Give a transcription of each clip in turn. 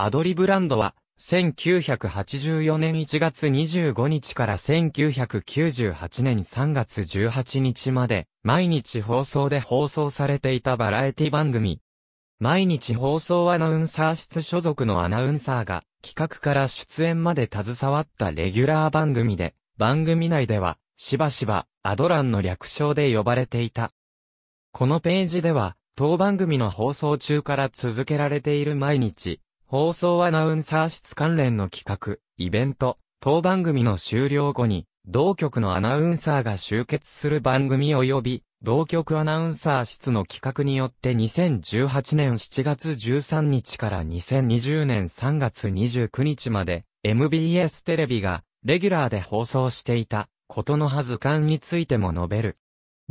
アドリブランドは、1984年1月25日から1998年3月18日まで、毎日放送で放送されていたバラエティ番組。毎日放送アナウンサー室所属のアナウンサーが、企画から出演まで携わったレギュラー番組で、番組内では、しばしば、アドランの略称で呼ばれていた。このページでは、当番組の放送中から続けられている毎日、放送アナウンサー室関連の企画、イベント、当番組の終了後に、同局のアナウンサーが集結する番組及び、同局アナウンサー室の企画によって2018年7月13日から2020年3月29日まで MBS テレビがレギュラーで放送していたことのはず感についても述べる。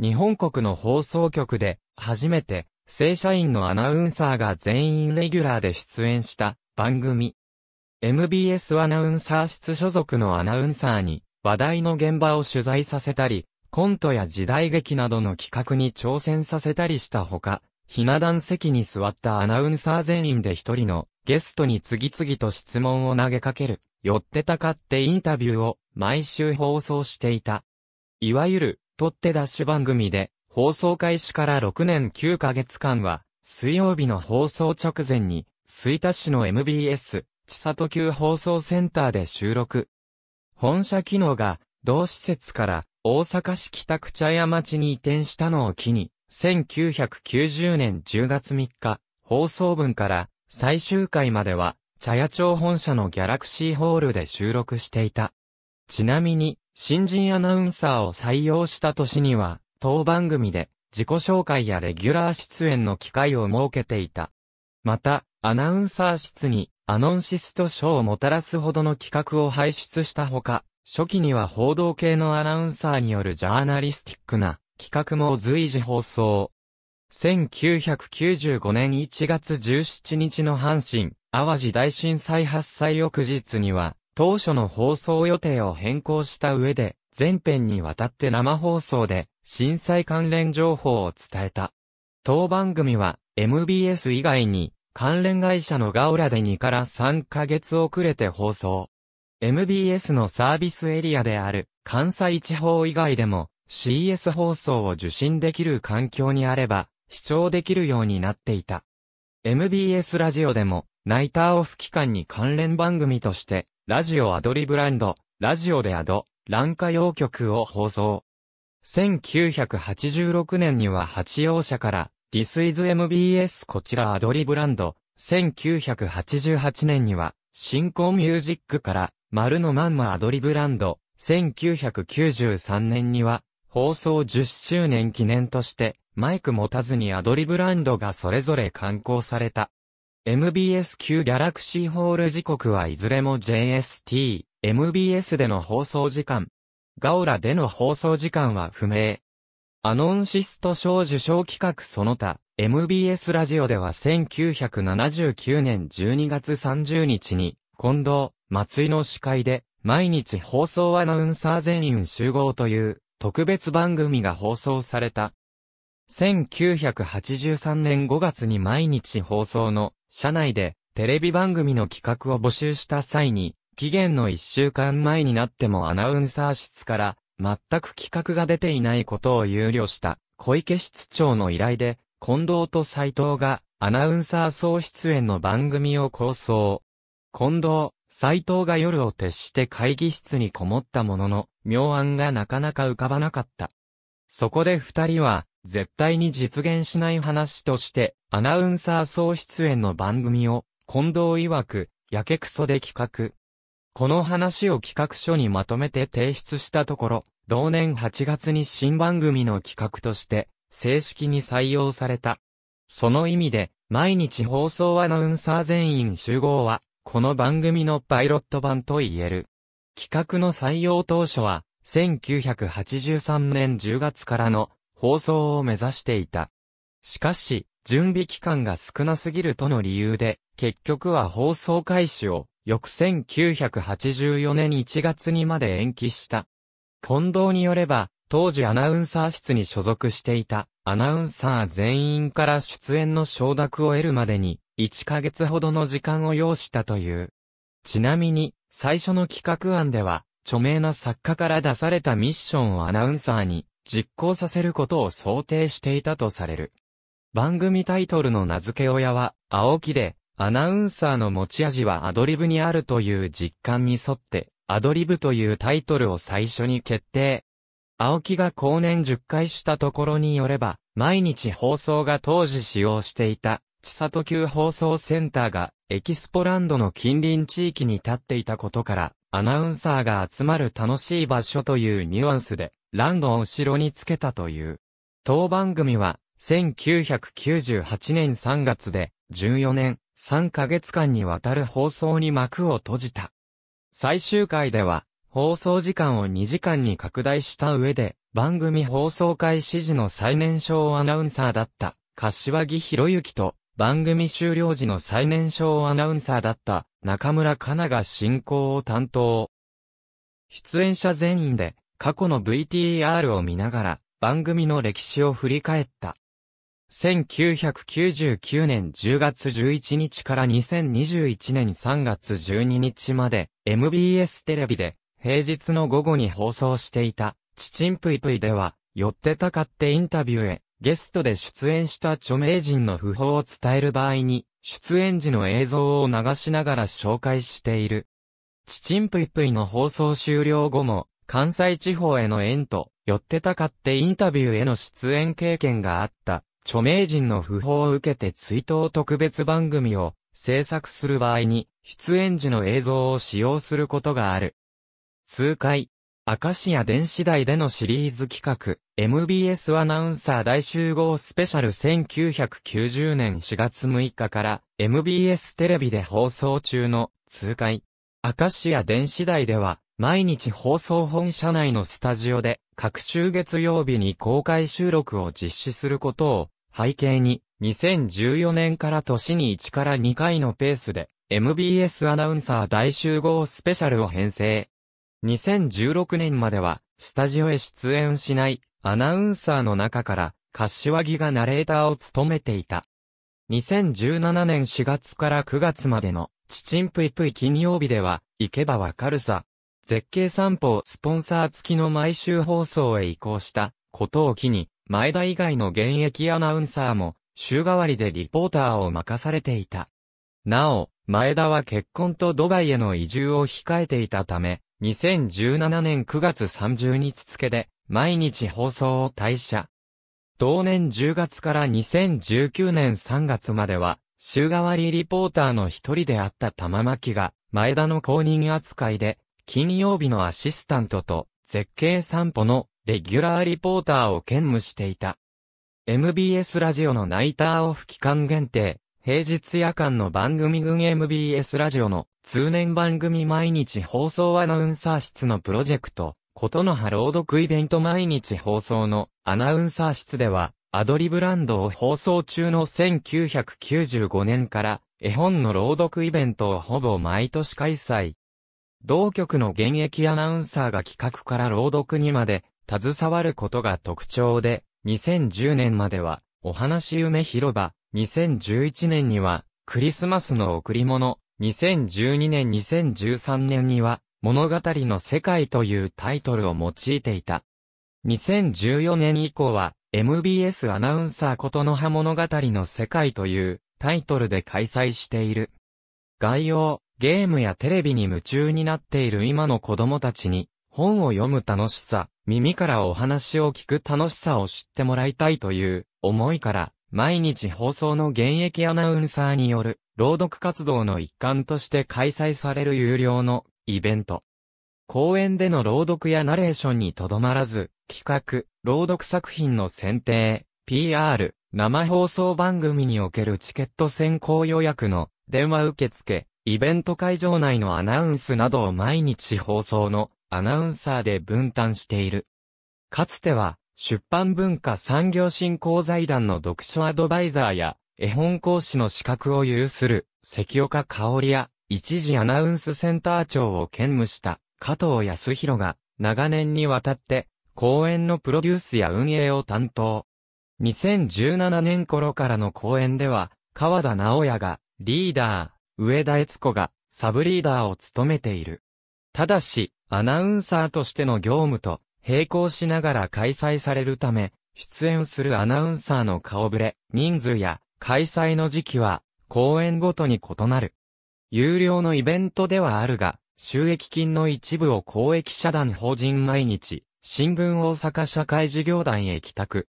日本国の放送局で初めて正社員のアナウンサーが全員レギュラーで出演した番組。MBS アナウンサー室所属のアナウンサーに話題の現場を取材させたり、コントや時代劇などの企画に挑戦させたりしたほか、ひな壇席に座ったアナウンサー全員で一人のゲストに次々と質問を投げかける、寄ってたかってインタビューを毎週放送していた。いわゆる、取って出し番組で、放送開始から6年9ヶ月間は、水曜日の放送直前に、水田市の MBS、千里急放送センターで収録。本社機能が、同施設から大阪市北区茶屋町に移転したのを機に、1990年10月3日、放送分から最終回までは、茶屋町本社のギャラクシーホールで収録していた。ちなみに、新人アナウンサーを採用した年には、当番組で自己紹介やレギュラー出演の機会を設けていた。また、アナウンサー室にアノンシスト賞をもたらすほどの企画を輩出したほか、初期には報道系のアナウンサーによるジャーナリスティックな企画も随時放送。1995年1月17日の阪神、淡路大震災発災翌日には、当初の放送予定を変更した上で、全編にわたって生放送で、震災関連情報を伝えた。当番組は MBS 以外に関連会社のガオラで2から3ヶ月遅れて放送。MBS のサービスエリアである関西地方以外でも CS 放送を受信できる環境にあれば視聴できるようになっていた。MBS ラジオでもナイターオフ期間に関連番組としてラジオアドリブランド、ラジオでアド、ラン歌用曲を放送。1986年には八王社から This is MBS こちらアドリブランド。1988年には新興ミュージックから丸のまんまアドリブランド。1993年には放送10周年記念としてマイク持たずにアドリブランドがそれぞれ刊行された。MBS 級ギャラクシーホール時刻はいずれも JST、MBS での放送時間、ガオラでの放送時間は不明。アノンシスト賞受賞企画その他、MBS ラジオでは1979年12月30日に、近藤、松井の司会で、毎日放送アナウンサー全員集合という特別番組が放送された。1983年5月に毎日放送の社内でテレビ番組の企画を募集した際に期限の一週間前になってもアナウンサー室から、全く企画が出ていないことを憂慮した小池室長の依頼で、近藤と斎藤がアナウンサー総出演の番組を構想。近藤、斎藤が夜を徹して会議室にこもったものの、妙案がなかなか浮かばなかった。そこで二人は、絶対に実現しない話として、アナウンサー総出演の番組を、近藤曰く、やけくそで企画、この話を企画書にまとめて提出したところ、同年8月に新番組の企画として、正式に採用された。その意味で、毎日放送アナウンサー全員集合は、この番組のパイロット版と言える。企画の採用当初は、1983年10月からの放送を目指していた。しかし、準備期間が少なすぎるとの理由で、結局は放送開始を翌1984年1月にまで延期した。近藤によれば、当時アナウンサー室に所属していたアナウンサー全員から出演の承諾を得るまでに1ヶ月ほどの時間を要したという。ちなみに最初の企画案では著名な作家から出されたミッションをアナウンサーに実行させることを想定していたとされる。番組タイトルの名付け親は青木でアナウンサーの持ち味はアドリブにあるという実感に沿って、アドリブというタイトルを最初に決定。青木が後年10回したところによれば、毎日放送が当時使用していた、千里級放送センターが、エキスポランドの近隣地域に立っていたことから、アナウンサーが集まる楽しい場所というニュアンスで、ランドを後ろにつけたという。当番組は、1998年3月で、14年、3ヶ月間にわたる放送に幕を閉じた。最終回では、放送時間を2時間に拡大した上で、番組放送開始時の最年少アナウンサーだった、柏木博之と、番組終了時の最年少アナウンサーだった、中村かなが進行を担当。出演者全員で、過去の VTR を見ながら、番組の歴史を振り返った。1999年10月11日から2021年3月12日まで MBS テレビで平日の午後に放送していたチチンプイプイでは寄ってたかってインタビューへゲストで出演した著名人の訃報を伝える場合に出演時の映像を流しながら紹介している。チチンプイプイの放送終了後も関西地方への縁と寄ってたかってインタビューへの出演経験があった。著名人の訃報を受けて追悼特別番組を制作する場合に、出演時の映像を使用することがある。通会、アカシア電子台でのシリーズ企画、MBS アナウンサー大集合スペシャル1990年4月6日から MBS テレビで放送中の通会、アカシア電子台では毎日放送本社内のスタジオで各週月曜日に公開収録を実施することを背景に、2014年から年に1から2回のペースで、MBS アナウンサー大集合スペシャルを編成。2016年までは、スタジオへ出演しない、アナウンサーの中から、柏木がナレーターを務めていた。2017年4月から9月までの、チチンプイプイ金曜日では、行けばわかるさ。絶景散歩をスポンサー付きの毎週放送へ移行したことを機に、前田以外の現役アナウンサーも、週替わりでリポーターを任されていた。なお、前田は結婚とドバイへの移住を控えていたため、2017年9月30日付で、毎日放送を退社。同年10月から2019年3月までは、週替わりリポーターの一人であった玉巻が、前田の公認扱いで、金曜日のアシスタントと、絶景散歩のレギュラーリポーターを兼務していた。MBS ラジオのナイターオフ期間限定、平日夜間の番組群 MBS ラジオの通年番組毎日放送アナウンサー室のプロジェクト、ことの葉朗読イベント毎日放送のアナウンサー室では、アドリブランドを放送中の1995年から絵本の朗読イベントをほぼ毎年開催。同局の現役アナウンサーが企画から朗読にまで携わることが特徴で、2010年までは、お話夢広場、2011年には、クリスマスの贈り物、2012年2013年には、物語の世界というタイトルを用いていた。2014年以降は、MBS アナウンサーことの葉物語の世界というタイトルで開催している。概要、ゲームやテレビに夢中になっている今の子供たちに、本を読む楽しさ、耳からお話を聞く楽しさを知ってもらいたいという思いから、毎日放送の現役アナウンサーによる朗読活動の一環として開催される有料のイベント。公演での朗読やナレーションにとどまらず、企画、朗読作品の選定、PR、生放送番組におけるチケット先行予約の電話受付、イベント会場内のアナウンスなどを毎日放送のアナウンサーで分担している。かつては、出版文化産業振興財団の読書アドバイザーや、絵本講師の資格を有する、関岡香織や、一時アナウンスセンター長を兼務した、加藤康弘が、長年にわたって、公演のプロデュースや運営を担当。2017年頃からの公演では、川田直也が、リーダー、上田悦子が、サブリーダーを務めている。ただし、アナウンサーとしての業務と並行しながら開催されるため、出演するアナウンサーの顔ぶれ、人数や開催の時期は、公演ごとに異なる。有料のイベントではあるが、収益金の一部を公益社団法人毎日、新聞大阪社会事業団へ帰宅。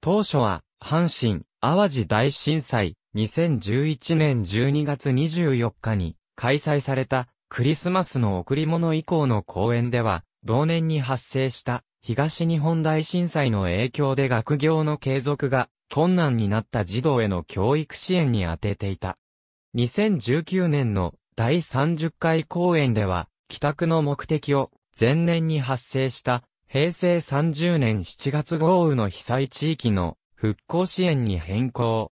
当初は、阪神、淡路大震災、2011年12月24日に開催されたクリスマスの贈り物以降の公演では、同年に発生した東日本大震災の影響で学業の継続が困難になった児童への教育支援に充てていた。2019年の第30回公演では、帰宅の目的を前年に発生した平成30年7月豪雨の被災地域の復興支援に変更。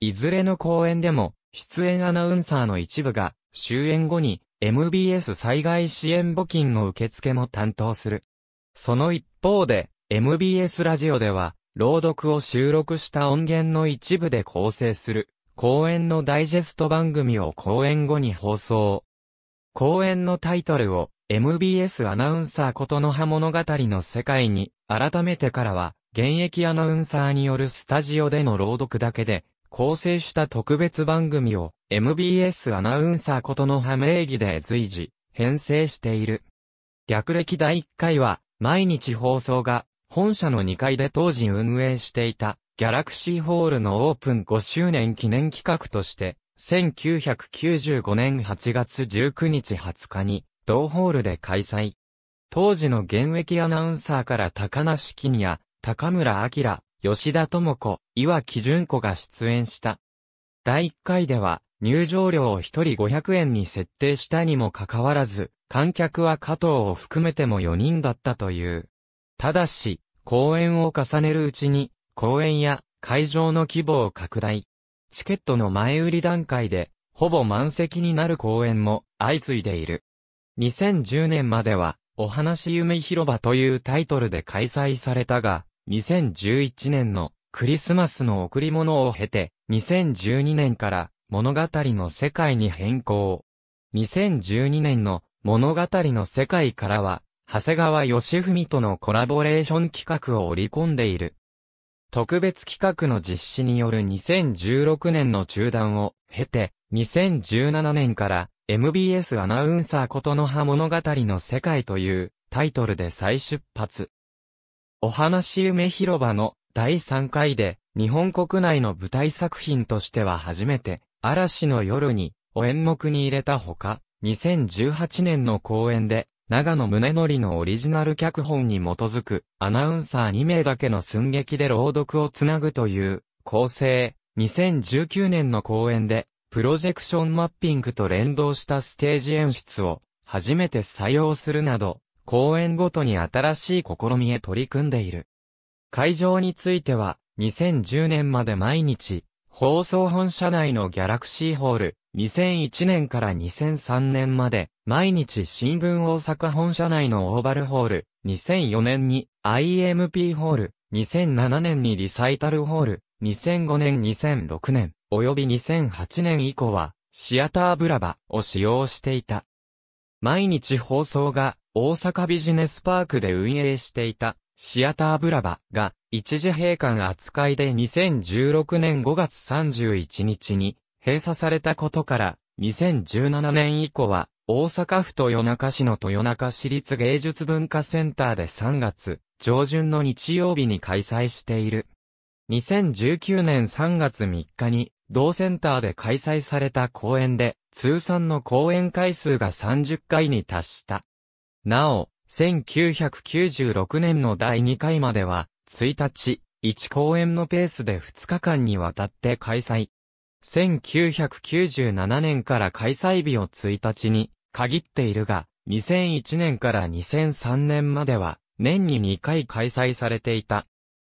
いずれの公演でも出演アナウンサーの一部が終演後に MBS 災害支援募金の受付も担当する。その一方で、MBS ラジオでは、朗読を収録した音源の一部で構成する、公演のダイジェスト番組を公演後に放送。公演のタイトルを、MBS アナウンサーことの葉物語の世界に、改めてからは、現役アナウンサーによるスタジオでの朗読だけで、構成した特別番組を MBS アナウンサーことの葉名義で随時編成している。略歴第1回は毎日放送が本社の2階で当時運営していたギャラクシーホールのオープン5周年記念企画として1995年8月19日20日に同ホールで開催。当時の現役アナウンサーから高梨金や高村明、吉田智子、岩木純子が出演した。第1回では、入場料を1人500円に設定したにもかかわらず、観客は加藤を含めても4人だったという。ただし、公演を重ねるうちに、公演や会場の規模を拡大。チケットの前売り段階で、ほぼ満席になる公演も相次いでいる。2010年までは、お話夢広場というタイトルで開催されたが、2011年のクリスマスの贈り物を経て、2012年から物語の世界に変更。2012年の物語の世界からは、長谷川義文とのコラボレーション企画を織り込んでいる。特別企画の実施による2016年の中断を経て、2017年から MBS アナウンサーことの葉物語の世界というタイトルで再出発。お話夢広場の第3回で、日本国内の舞台作品としては初めて、嵐の夜に、お演目に入れたほか、2018年の公演で、長野宗則のオリジナル脚本に基づく、アナウンサー2名だけの寸劇で朗読をつなぐという、構成、2019年の公演で、プロジェクションマッピングと連動したステージ演出を、初めて採用するなど、公演ごとに新しい試みへ取り組んでいる。会場については、2010年まで毎日、放送本社内のギャラクシーホール、2001年から2003年まで、毎日新聞大阪本社内のオーバルホール、2004年に IMP ホール、2007年にリサイタルホール、2005年2006年、及び2008年以降は、シアターブラバを使用していた。毎日放送が大阪ビジネスパークで運営していたシアターブラバが一時閉館扱いで2016年5月31日に閉鎖されたことから2017年以降は大阪府豊中市の豊中市立芸術文化センターで3月上旬の日曜日に開催している。2019年3月3日に同センターで開催された公演で通算の公演回数が30回に達した。なお、1996年の第2回までは、1日、1公演のペースで2日間にわたって開催。1997年から開催日を1日に限っているが、2001年から2003年までは年に2回開催されていた。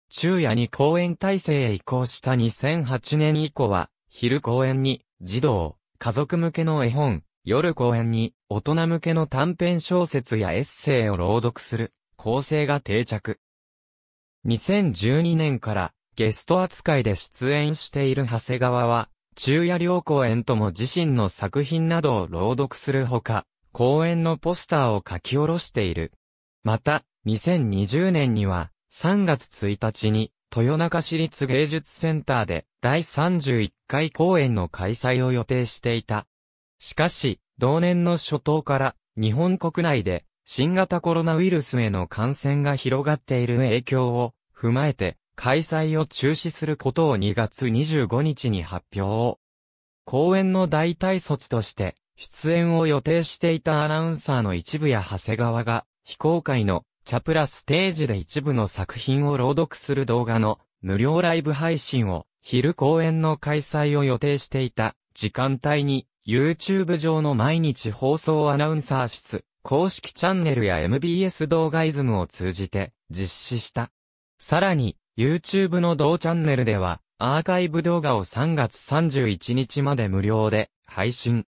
昼夜に公演体制へ移行した2008年以降は、昼公演に児童、家族向けの絵本、夜公演に大人向けの短編小説やエッセイを朗読する構成が定着。2012年からゲスト扱いで出演している長谷川は、昼夜両公演とも自身の作品などを朗読するほか、公演のポスターを書き下ろしている。また、2020年には、3月1日に、豊中市立芸術センターで第31回公演の開催を予定していた。しかし、同年の初頭から日本国内で新型コロナウイルスへの感染が広がっている影響を踏まえて開催を中止することを2月25日に発表。公演の代替措置として出演を予定していたアナウンサーの一部や長谷川が非公開のチャプラステージで一部の作品を朗読する動画の無料ライブ配信を昼公演の開催を予定していた時間帯に YouTube 上の毎日放送アナウンサー室、公式チャンネルや MBS 動画イズムを通じて実施した。さらに、YouTube の同チャンネルでは、アーカイブ動画を3月31日まで無料で配信。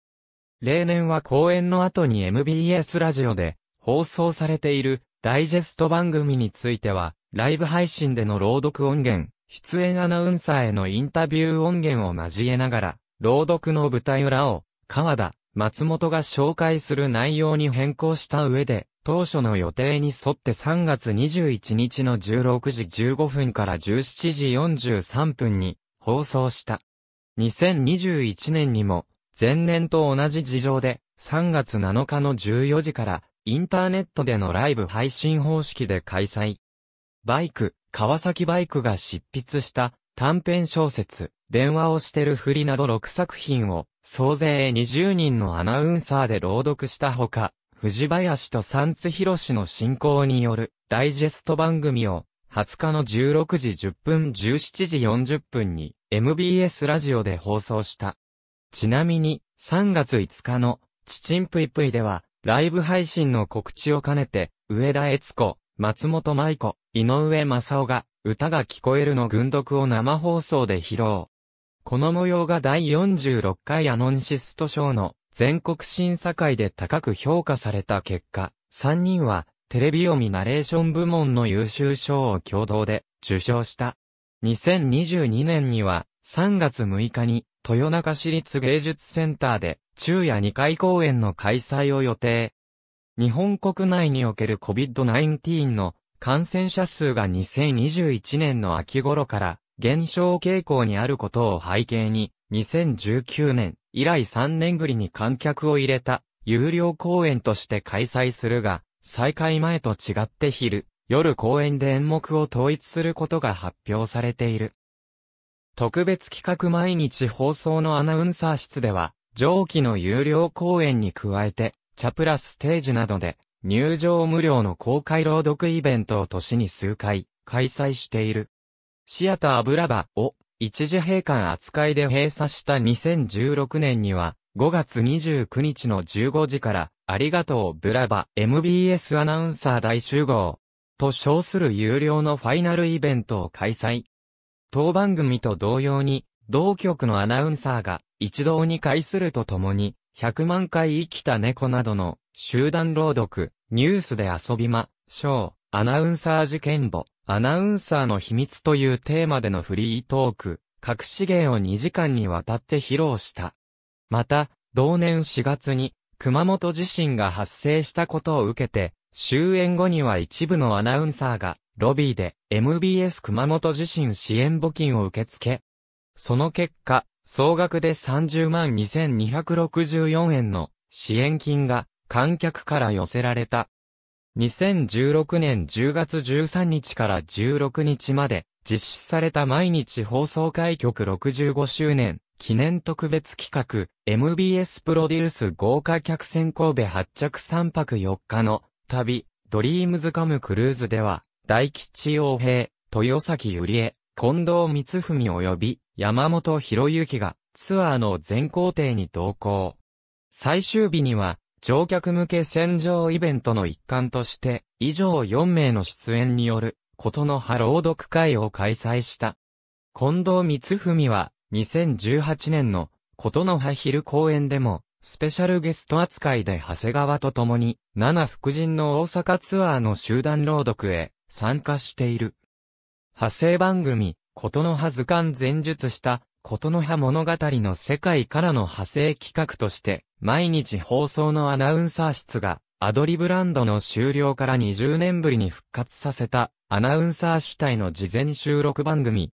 例年は公演の後に MBS ラジオで放送されているダイジェスト番組については、ライブ配信での朗読音源、出演アナウンサーへのインタビュー音源を交えながら、朗読の舞台裏を、川田、松本が紹介する内容に変更した上で、当初の予定に沿って3月21日の16時15分から17時43分に放送した。2021年にも、前年と同じ事情で、3月7日の14時から、インターネットでのライブ配信方式で開催。バイク、川崎バイクが執筆した短編小説、電話をしてるふりなど6作品を、総勢20人のアナウンサーで朗読したほか、藤林と三津博士の進行によるダイジェスト番組を、20日の16時10分17時40分に MBS ラジオで放送した。ちなみに、3月5日の、チチンプイプイでは、ライブ配信の告知を兼ねて、上田悦子、松本舞子、井上正夫が、歌が聞こえるの軍読を生放送で披露。この模様が第46回アノンシスト賞の全国審査会で高く評価された結果、3人はテレビ読みナレーション部門の優秀賞を共同で受賞した。2022年には3月6日に豊中市立芸術センターで昼夜2回公演の開催を予定。日本国内における COVID-19 の感染者数が2021年の秋頃から減少傾向にあることを背景に、2019年以来3年ぶりに観客を入れた有料公演として開催するが、再開前と違って昼、夜公演で演目を統一することが発表されている。特別企画毎日放送のアナウンサー室では、上記の有料公演に加えて、チャプラステージなどで、入場無料の公開朗読イベントを年に数回、開催している。シアターブラバを一時閉館扱いで閉鎖した2016年には、5月29日の15時から、ありがとうブラバ MBS アナウンサー大集合と称する有料のファイナルイベントを開催。当番組と同様に、同局のアナウンサーが一堂に会するとともに、100万回生きた猫などの集団朗読、ニュースで遊びましょう。アナウンサー事件簿、アナウンサーの秘密というテーマでのフリートーク、各資源を2時間にわたって披露した。また、同年4月に、熊本地震が発生したことを受けて、終演後には一部のアナウンサーが、ロビーで MBS 熊本地震支援募金を受け付け。その結果、総額で30万2264円の支援金が観客から寄せられた。2016年10月13日から16日まで実施された毎日放送開局65周年記念特別企画 MBS プロデュース豪華客船神戸発着3泊4日の旅ドリームズカムクルーズでは大吉洋平、豊崎ゆりえ、近藤光文及び山本博之がツアーの全行程に同行。最終日には乗客向け戦場イベントの一環として、以上4名の出演による、ことの葉朗読会を開催した。近藤光文は、2018年の、ことの葉昼公演でも、スペシャルゲスト扱いで長谷川と共に、七福神の大阪ツアーの集団朗読へ参加している。派生番組、ことの葉図鑑前述したことの葉物語の世界からの派生企画として、毎日放送のアナウンサー室が、アドリブランドの終了から20年ぶりに復活させた、アナウンサー主体の事前収録番組。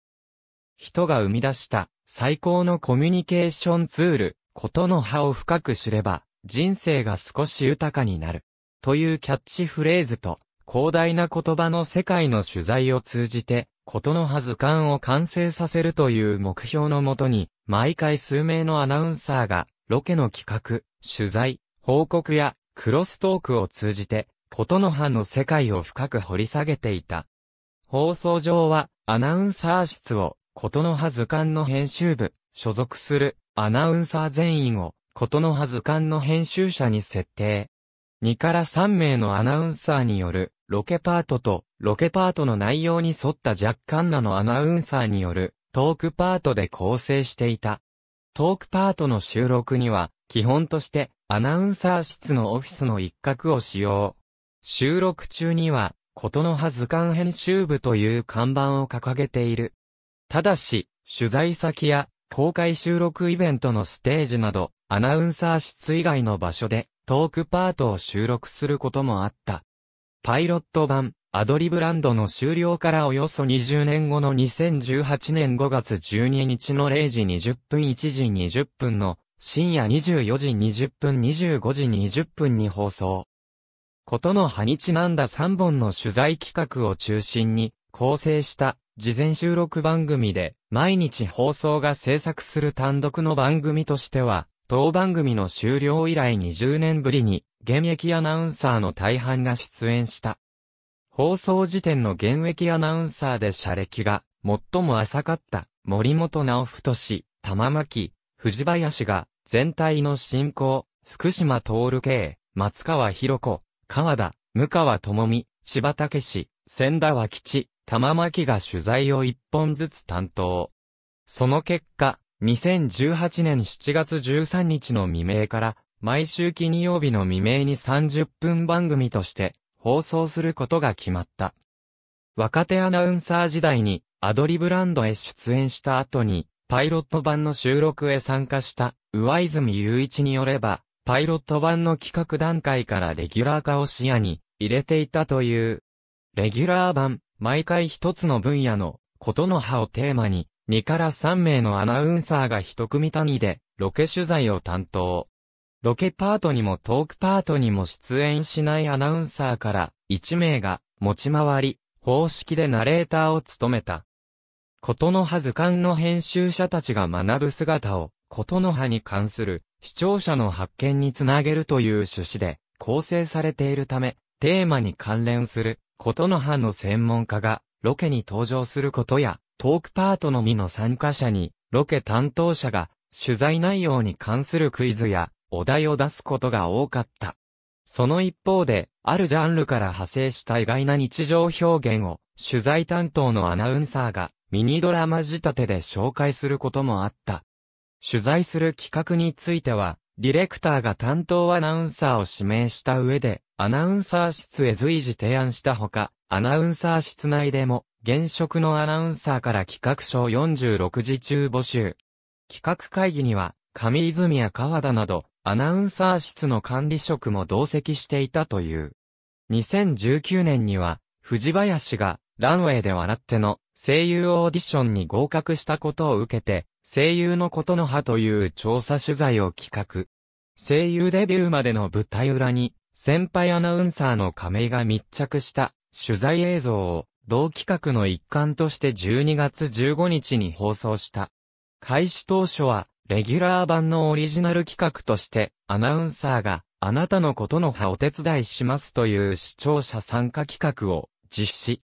人が生み出した、最高のコミュニケーションツール、ことの葉を深く知れば、人生が少し豊かになる。というキャッチフレーズと、広大な言葉の世界の取材を通じて、ことのは図鑑を完成させるという目標のもとに、毎回数名のアナウンサーが、ロケの企画、取材、報告や、クロストークを通じて、ことの葉の世界を深く掘り下げていた。放送上は、アナウンサー室を、ことの葉図鑑の編集部、所属する、アナウンサー全員を、ことの葉図鑑の編集者に設定。2から3名のアナウンサーによる、ロケパートと、ロケパートの内容に沿った若干なのアナウンサーによる、トークパートで構成していた。トークパートの収録には、基本として、アナウンサー室のオフィスの一角を使用。収録中には、ことの葉図鑑編集部という看板を掲げている。ただし、取材先や公開収録イベントのステージなど、アナウンサー室以外の場所でトークパートを収録することもあった。パイロット版、アドリブランドの終了からおよそ20年後の2018年5月12日の0時20分1時20分の深夜24時20分25時20分に放送。ことの葉にちなんだ3本の取材企画を中心に構成した事前収録番組で毎日放送が制作する単独の番組としては当番組の終了以来20年ぶりに、現役アナウンサーの大半が出演した。放送時点の現役アナウンサーで社歴が最も浅かった森本直太氏、玉巻、藤林が全体の進行、福島徹系、松川博子、川田、向川智美、千葉武氏、千田和吉、玉巻が取材を一本ずつ担当。その結果、2018年7月13日の未明から、毎週金曜日の未明に30分番組として放送することが決まった。若手アナウンサー時代にアドリブランドへ出演した後に、パイロット版の収録へ参加した上泉雄一によれば、パイロット版の企画段階からレギュラー化を視野に入れていたという。レギュラー版、毎回一つの分野のことの葉をテーマに2から3名のアナウンサーが一組単位で、ロケ取材を担当。ロケパートにもトークパートにも出演しないアナウンサーから、1名が、持ち回り、方式でナレーターを務めた。ことの葉図鑑の編集者たちが学ぶ姿を、ことの葉に関する視聴者の発見につなげるという趣旨で構成されているため、テーマに関連することの葉の専門家がロケに登場することや、トークパートのみの参加者に、ロケ担当者が、取材内容に関するクイズや、お題を出すことが多かった。その一方で、あるジャンルから派生した意外な日常表現を、取材担当のアナウンサーが、ミニドラマ仕立てで紹介することもあった。取材する企画については、ディレクターが担当アナウンサーを指名した上で、アナウンサー室へ随時提案したほか、アナウンサー室内でも、現職のアナウンサーから企画賞46時中募集。企画会議には、上泉や川田など、アナウンサー室の管理職も同席していたという。2019年には、藤林が、ランウェイで笑っての声優オーディションに合格したことを受けて、声優のことの葉という調査取材を企画。声優デビューまでの舞台裏に、先輩アナウンサーの亀井が密着した取材映像を同企画の一環として12月15日に放送した。開始当初は、レギュラー版のオリジナル企画として、アナウンサーが、あなたのことの葉お手伝いしますという視聴者参加企画を実施。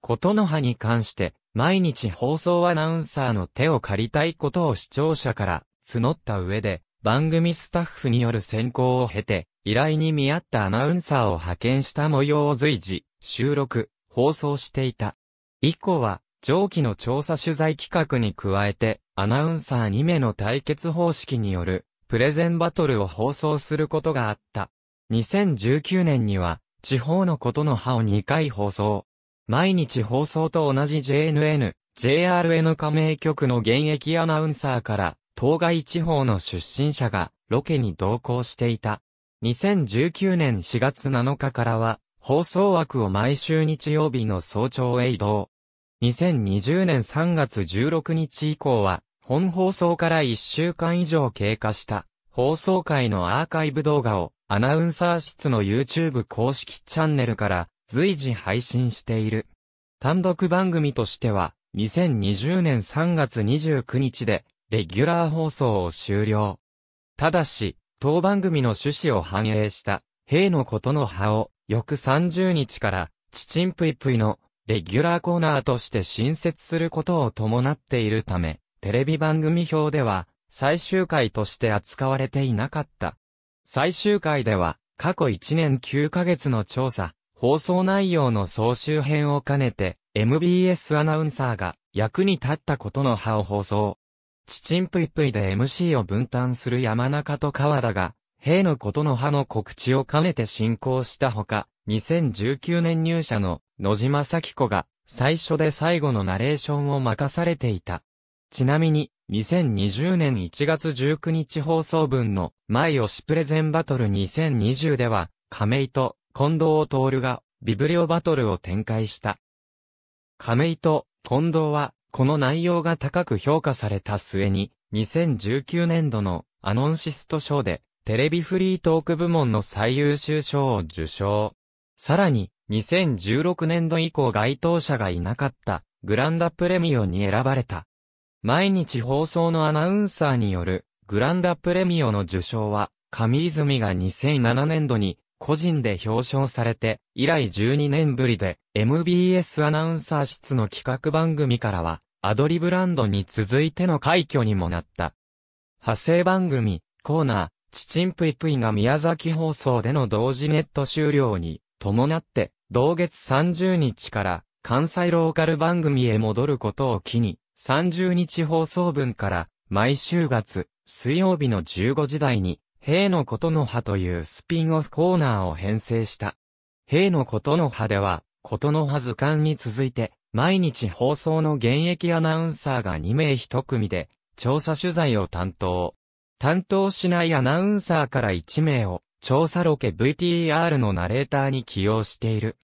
ことの葉に関して、毎日放送アナウンサーの手を借りたいことを視聴者から募った上で、番組スタッフによる選考を経て、依頼に見合ったアナウンサーを派遣した模様を随時、収録、放送していた。以降は、上記の調査取材企画に加えて、アナウンサー2名の対決方式による、プレゼンバトルを放送することがあった。2019年には、地方のことの葉を2回放送。毎日放送と同じ JNN、JRN 加盟局の現役アナウンサーから、当該地方の出身者が、ロケに同行していた。2019年4月7日からは、放送枠を毎週日曜日の早朝へ移動。2020年3月16日以降は、本放送から1週間以上経過した放送回のアーカイブ動画をアナウンサー室の YouTube 公式チャンネルから随時配信している。単独番組としては2020年3月29日でレギュラー放送を終了。ただし、当番組の趣旨を反映した、兵のことの葉を翌30日から、チチンプイプイのレギュラーコーナーとして新設することを伴っているため、テレビ番組表では最終回として扱われていなかった。最終回では過去1年9ヶ月の調査、放送内容の総集編を兼ねて MBS アナウンサーが役に立ったことの派を放送。チチンプイプイで MC を分担する山中と川田が兵のことの葉の告知を兼ねて進行したほか、2019年入社の野島咲子が最初で最後のナレーションを任されていた。ちなみに、2020年1月19日放送分の前推しプレゼンバトル2020では、亀井と近藤徹がビブリオバトルを展開した。亀井と近藤は、この内容が高く評価された末に、2019年度のアノンシスト賞でテレビフリートーク部門の最優秀賞を受賞。さらに、2016年度以降該当者がいなかった、グランダプレミオに選ばれた。毎日放送のアナウンサーによる、グランダプレミオの受賞は、上泉が2007年度に、個人で表彰されて、以来12年ぶりで、MBS アナウンサー室の企画番組からは、アドリブランドに続いての快挙にもなった。派生番組、コーナー、チチンプイプイが宮崎放送での同時ネット終了に伴って、同月30日から関西ローカル番組へ戻ることを機に、30日放送分から毎週月、水曜日の15時台に、兵のことの葉というスピンオフコーナーを編成した。兵のことの葉では、ことの葉図鑑に続いて、毎日放送の現役アナウンサーが2名1組で、調査取材を担当。担当しないアナウンサーから1名を、調査ロケ VTR のナレーターに起用している。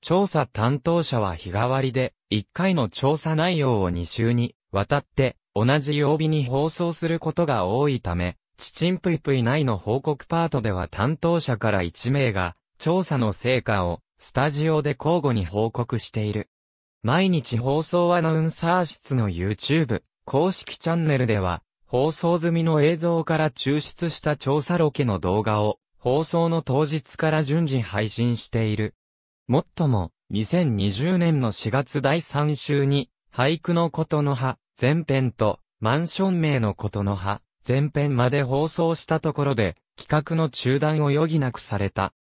調査担当者は日替わりで、1回の調査内容を2週に、わたって、同じ曜日に放送することが多いため、チチンプイプイ内の報告パートでは担当者から1名が、調査の成果を、スタジオで交互に報告している。毎日放送アナウンサー室の YouTube、公式チャンネルでは、放送済みの映像から抽出した調査ロケの動画を、放送の当日から順次配信している。もっとも、2020年の4月第3週に、俳句のことの葉、前編と、マンション名のことの葉、前編まで放送したところで、企画の中断を余儀なくされた。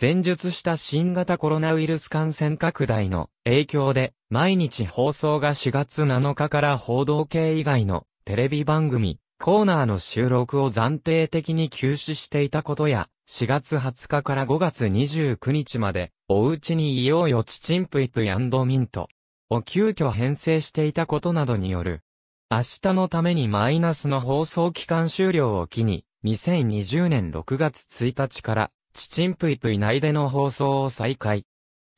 前述した新型コロナウイルス感染拡大の影響で、毎日放送が4月7日から報道系以外のテレビ番組、コーナーの収録を暫定的に休止していたことや、4月20日から5月29日まで、おうちにいようよンプイプいぷいミント、を急遽編成していたことなどによる、明日のためにマイナスの放送期間終了を機に、2020年6月1日から、チチンプいプい内での放送を再開。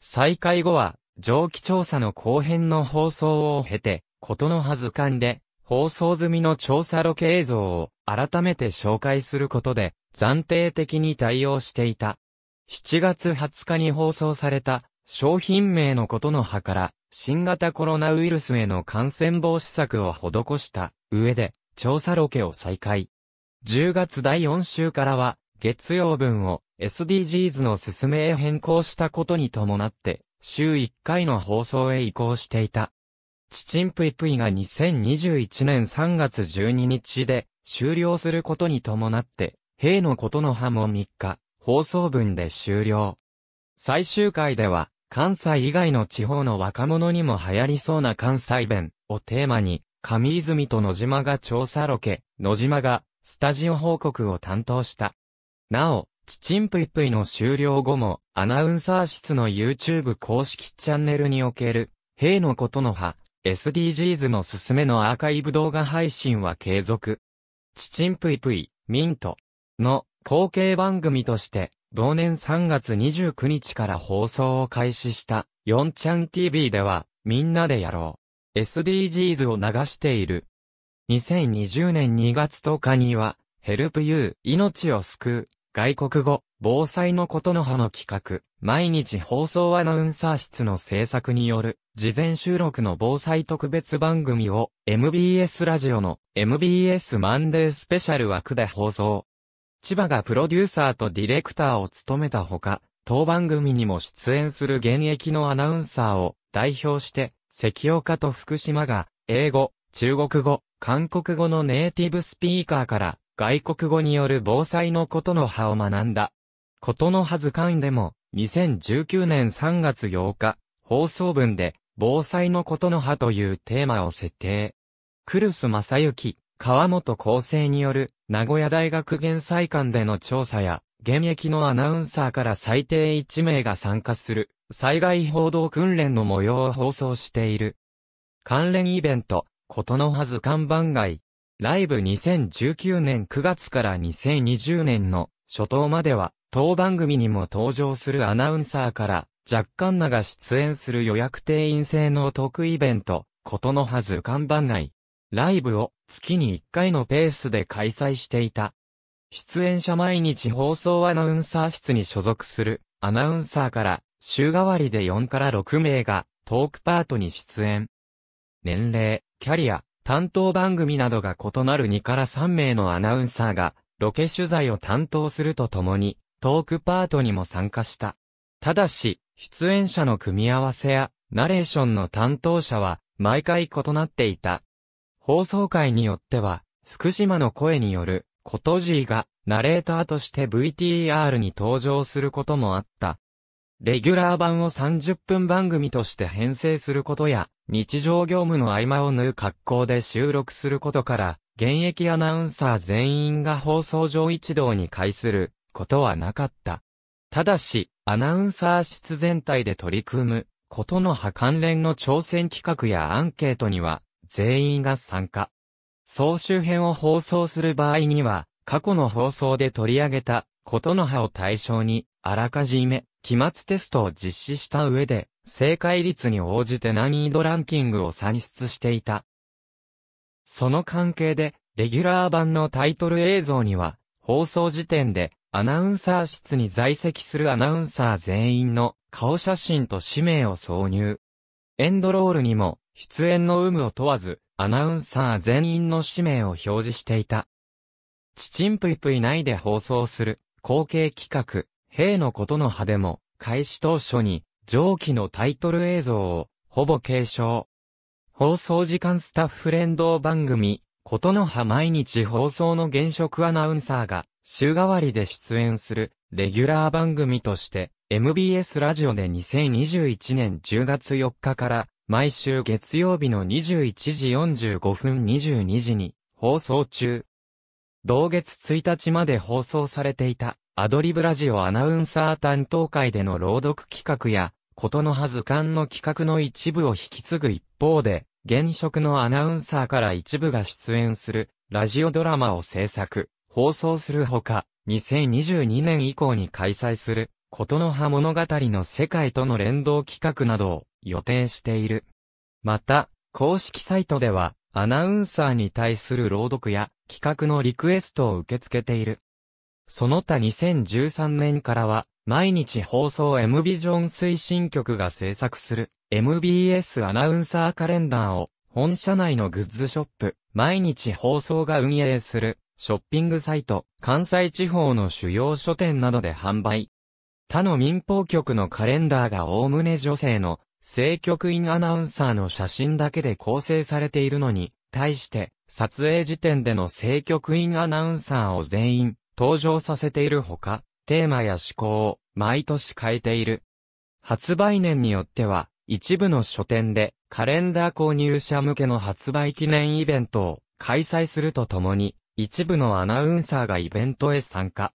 再開後は、蒸気調査の後編の放送を経て、ことのはずかんで、放送済みの調査ロケ映像を改めて紹介することで暫定的に対応していた。7月20日に放送された商品名のことの葉から新型コロナウイルスへの感染防止策を施した上で調査ロケを再開。10月第4週からは月曜分を SDGs の進めへ変更したことに伴って週1回の放送へ移行していた。チチンプイプイが2021年3月12日で終了することに伴って、兵のことの葉も3日、放送分で終了。最終回では、関西以外の地方の若者にも流行りそうな関西弁をテーマに、上泉と野島が調査ロケ、野島がスタジオ報告を担当した。なお、チチンプイプイの終了後も、アナウンサー室の YouTube 公式チャンネルにおける、兵のことの葉、SDGs のすすめのアーカイブ動画配信は継続。チチンプイプイ、ミントの後継番組として、同年3月29日から放送を開始した、4チャン TV では、みんなでやろう。SDGs を流している。2020年2月10日には、ヘルプユー、命を救う、外国語、防災のことの葉の企画、毎日放送アナウンサー室の制作による、事前収録の防災特別番組を、MBS ラジオの MBS マンデースペシャル枠で放送。千葉がプロデューサーとディレクターを務めたほか、当番組にも出演する現役のアナウンサーを代表して、関岡と福島が、英語、中国語、韓国語のネイティブスピーカーから、外国語による防災のことの葉を学んだ。ことのはず館でも、2019年3月8日、放送文で、防災のことの葉というテーマを設定。クルス正幸、川本厚生による、名古屋大学減災館での調査や、現役のアナウンサーから最低1名が参加する、災害報道訓練の模様を放送している。関連イベント、ことのはず看板外。ライブ2019年9月から2020年の初頭までは、当番組にも登場するアナウンサーから、若干名が出演する予約定員制の特イベント、ことのはず看板外。ライブを月に1回のペースで開催していた。出演者毎日放送アナウンサー室に所属するアナウンサーから週替わりで4から6名がトークパートに出演。年齢、キャリア、担当番組などが異なる2から3名のアナウンサーが、ロケ取材を担当するとともに、トークパートにも参加した。ただし、出演者の組み合わせや、ナレーションの担当者は、毎回異なっていた。放送会によっては、福島の声による、コトジーが、ナレーターとして VTR に登場することもあった。レギュラー版を30分番組として編成することや、日常業務の合間を縫う格好で収録することから、現役アナウンサー全員が放送上一堂に会することはなかった。ただし、アナウンサー室全体で取り組むことの派関連の挑戦企画やアンケートには全員が参加。総集編を放送する場合には、過去の放送で取り上げたことの派を対象に、あらかじめ期末テストを実施した上で、正解率に応じて難易度ランキングを算出していた。その関係で、レギュラー版のタイトル映像には、放送時点で、アナウンサー室に在籍するアナウンサー全員の顔写真と氏名を挿入。エンドロールにも、出演の有無を問わず、アナウンサー全員の氏名を表示していた。チチンプイプイ内で放送する、後継企画、兵のことの派でも、開始当初に、上記のタイトル映像を、ほぼ継承。放送時間スタッフ連動番組、ことの葉毎日放送の現職アナウンサーが、週替わりで出演する、レギュラー番組として、MBS ラジオで2021年10月4日から、毎週月曜日の21時45分22時に、放送中。同月1日まで放送されていたアドリブラジオアナウンサー担当会での朗読企画や、ことのはず鑑の企画の一部を引き継ぐ一方で、現職のアナウンサーから一部が出演する、ラジオドラマを制作、放送するほか、2022年以降に開催する、ことの葉物語の世界との連動企画などを予定している。また、公式サイトでは、アナウンサーに対する朗読や企画のリクエストを受け付けている。その他2013年からは、毎日放送 M ビジョン推進局が制作する MBS アナウンサーカレンダーを本社内のグッズショップ、毎日放送が運営するショッピングサイト、関西地方の主要書店などで販売。他の民放局のカレンダーが概ね女性の政局員アナウンサーの写真だけで構成されているのに、対して撮影時点での政局員アナウンサーを全員登場させているほか、テーマや思考を毎年変えている。発売年によっては、一部の書店でカレンダー購入者向けの発売記念イベントを開催するとともに、一部のアナウンサーがイベントへ参加。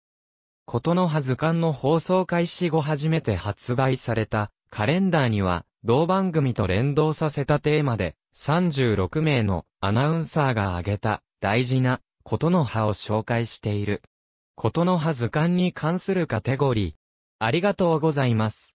ことのはずんの放送開始後初めて発売されたカレンダーには、同番組と連動させたテーマで、36名のアナウンサーが挙げた大事なことの葉を紹介している。ことのは図鑑に関するカテゴリー。ありがとうございます。